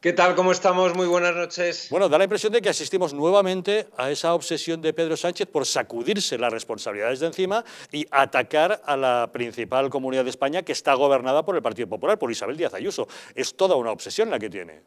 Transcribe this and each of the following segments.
¿Qué tal? ¿Cómo estamos? Muy buenas noches. Bueno, da la impresión de que asistimos nuevamente a esa obsesión de Pedro Sánchez por sacudirse las responsabilidades de encima y atacar a la principal comunidad de España que está gobernada por el Partido Popular, por Isabel Díaz Ayuso. Es toda una obsesión la que tiene.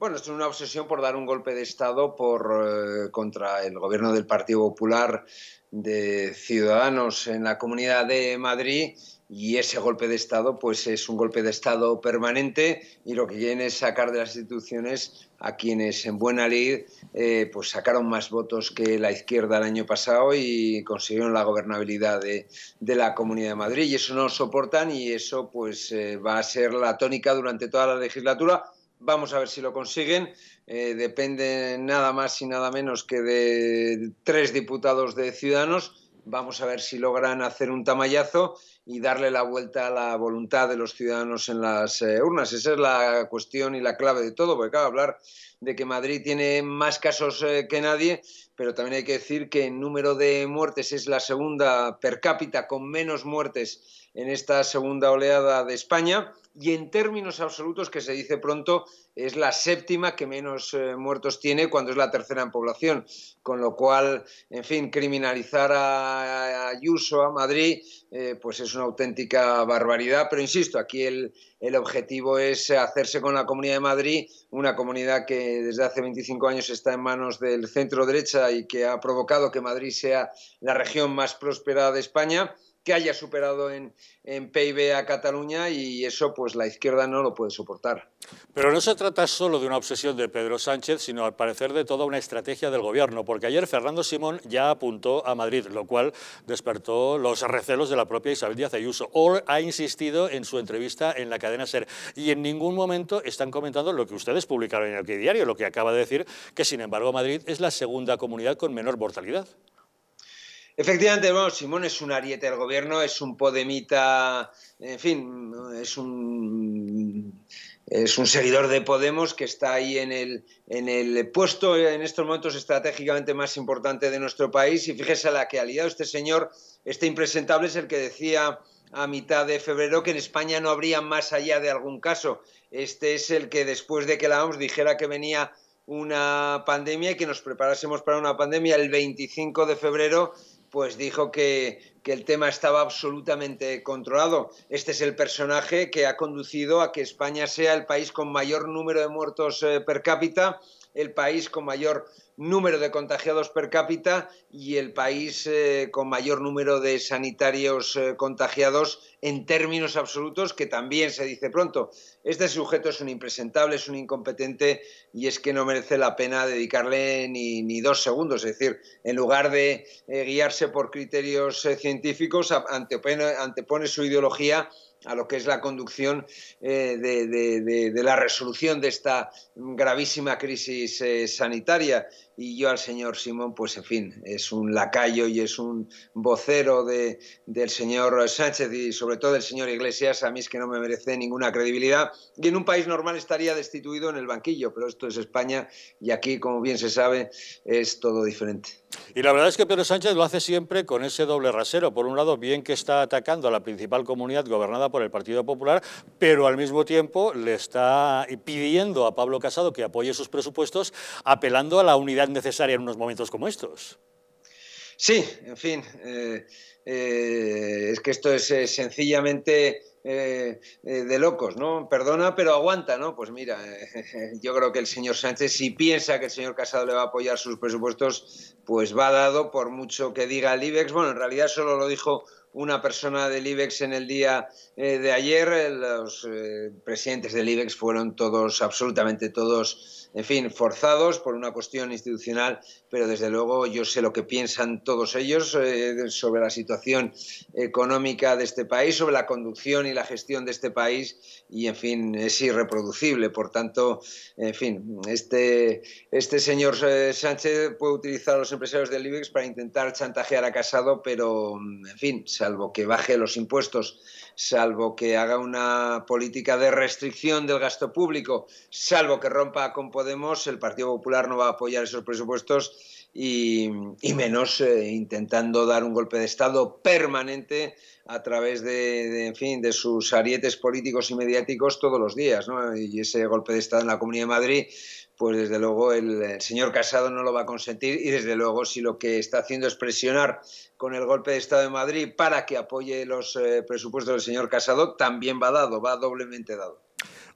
Bueno, es una obsesión por dar un golpe de Estado por, eh, contra el gobierno del Partido Popular de Ciudadanos en la Comunidad de Madrid y ese golpe de Estado pues es un golpe de Estado permanente y lo que quieren es sacar de las instituciones a quienes en buena ley eh, pues sacaron más votos que la izquierda el año pasado y consiguieron la gobernabilidad de, la Comunidad de Madrid y eso no soportan y eso pues eh, va a ser la tónica durante toda la legislatura vamos a ver si lo consiguen. Eh, depende nada más y nada menos que de tres diputados de Ciudadanos Vamos a ver si logran hacer un tamallazo y darle la vuelta a la voluntad de los ciudadanos en las eh, urnas. Esa es la cuestión y la clave de todo, porque de hablar de que Madrid tiene más casos eh, que nadie, pero también hay que decir que en número de muertes es la segunda per cápita con menos muertes en esta segunda oleada de España y en términos absolutos, que se dice pronto, es la séptima que menos eh, muertos tiene cuando es la tercera en población. Con lo cual, en fin, criminalizar a, Ayuso, a Madrid, eh, pues es una auténtica barbaridad. Pero insisto, aquí el, el objetivo es hacerse con la Comunidad de Madrid, una comunidad que desde hace 25 años está en manos del centro derecha y que ha provocado que Madrid sea la región más próspera de España que haya superado en, PIB a Cataluña y eso pues la izquierda no lo puede soportar. Pero no se trata solo de una obsesión de Pedro Sánchez, sino al parecer de toda una estrategia del gobierno, porque ayer Fernando Simón ya apuntó a Madrid, lo cual despertó los recelos de la propia Isabel Díaz Ayuso. O ha insistido en su entrevista en la cadena SER y en ningún momento están comentando lo que ustedes publicaron en el diario, lo que acaba de decir, que sin embargo Madrid es la segunda comunidad con menor mortalidad. Efectivamente, bueno, Simón es un ariete del gobierno, es un podemita, en fin, es un es un seguidor de Podemos que está ahí en el, puesto en estos momentos estratégicamente más importante de nuestro país. Y fíjese la que ha este señor, este impresentable es el que decía a mitad de febrero que en España no habría más allá de algún caso. Este es el que después de que la OMS dijera que venía una pandemia y que nos preparásemos para una pandemia el 25 de febrero pues dijo que, el tema estaba absolutamente controlado. Este es el personaje que ha conducido a que España sea el país con mayor número de muertos eh, per cápita, el país con mayor número de contagiados per cápita y el país eh, con mayor número de sanitarios eh, contagiados en términos absolutos, que también se dice pronto. Este sujeto es un impresentable, es un incompetente y es que no merece la pena dedicarle ni, dos segundos. Es decir, en lugar de eh, guiarse por criterios científicos, antepone su ideología a lo que es la conducción eh, de, la resolución de esta gravísima crisis eh, sanitaria. Y yo al señor Simón, pues en fin, es un lacayo y es un vocero del señor Sánchez y sobre todo del señor Iglesias, a mí es que no me merece ninguna credibilidad. Y en un país normal estaría destituido en el banquillo, pero esto es España y aquí, como bien se sabe, es todo diferente. Y la verdad es que Pedro Sánchez lo hace siempre con ese doble rasero. Por un lado, bien que está atacando a la principal comunidad gobernada por el Partido Popular, pero al mismo tiempo le está pidiendo a Pablo Casado que apoye sus presupuestos, apelando a la unidad necesaria en unos momentos como estos. Sí, en fin. Eh, eh, es que esto es eh, sencillamente eh, de locos, ¿no? Perdona, pero aguanta, ¿no? Pues mira, yo creo que el señor Sánchez, si piensa que el señor Casado le va a apoyar sus presupuestos, pues va dado por mucho que diga el IBEX. Bueno, en realidad solo lo dijo una persona del IBEX en el día de ayer. Los presidentes del IBEX fueron todos, absolutamente todos, en fin, forzados por una cuestión institucional, pero desde luego yo sé lo que piensan todos ellos sobre la situación económica de este país, sobre la conducción y la gestión de este país y, en fin, es irreproducible. Por tanto, en fin, este, este señor eh, Sánchez puede utilizar a los empresarios del IBEX para intentar chantajear a Casado, pero, mm, en fin, salvo que baje los impuestos, salvo que haga una política de restricción del gasto público, salvo que rompa con Podemos, el Partido Popular no va a apoyar esos presupuestos y, menos eh, intentando dar un golpe de Estado permanente a través de, en fin, de sus arietes políticos y mediáticos todos los días. Y ese golpe de Estado en la Comunidad de Madrid, pues desde luego el, señor Casado no lo va a consentir y desde luego si lo que está haciendo es presionar con el golpe de Estado de Madrid para que apoye los eh, presupuestos del señor Casado, también va dado, va doblemente dado.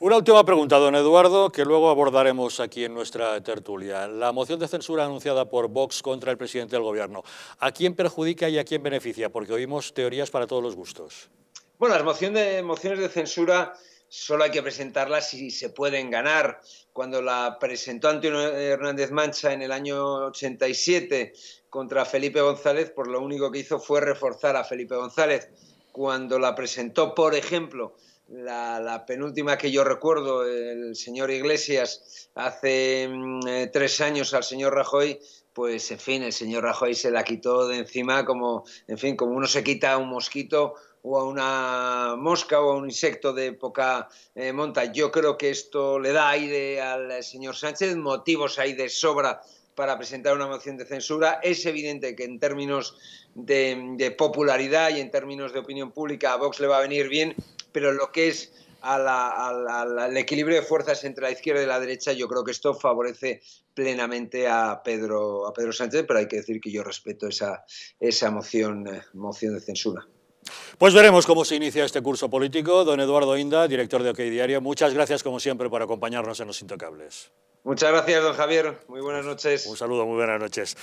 Una última pregunta, don Eduardo, que luego abordaremos aquí en nuestra tertulia. La moción de censura anunciada por Vox contra el presidente del gobierno, ¿a quién perjudica y a quién beneficia? Porque oímos teorías para todos los gustos. Bueno, las mociones de, de censura solo hay que presentarlas si se pueden ganar. Cuando la presentó Antonio Hernández Mancha en el año 87 contra Felipe González, por pues lo único que hizo fue reforzar a Felipe González. Cuando la presentó, por ejemplo, la, penúltima que yo recuerdo, el señor Iglesias, hace mm, eh, tres años al señor Rajoy, pues en fin, el señor Rajoy se la quitó de encima como, en fin, como uno se quita a un mosquito o a una mosca o a un insecto de poca eh, monta. Yo creo que esto le da aire al señor Sánchez, motivos hay de sobra para presentar una moción de censura. Es evidente que en términos de, de, popularidad y en términos de opinión pública a Vox le va a venir bien pero lo que es el al equilibrio de fuerzas entre la izquierda y la derecha, yo creo que esto favorece plenamente a Pedro, a Pedro Sánchez, pero hay que decir que yo respeto esa, moción, eh, moción de censura. Pues veremos cómo se inicia este curso político. Don Eduardo Inda, director de OK Diario, muchas gracias como siempre por acompañarnos en Los Intocables. Muchas gracias, don Javier. Muy buenas noches. Un saludo, muy buenas noches.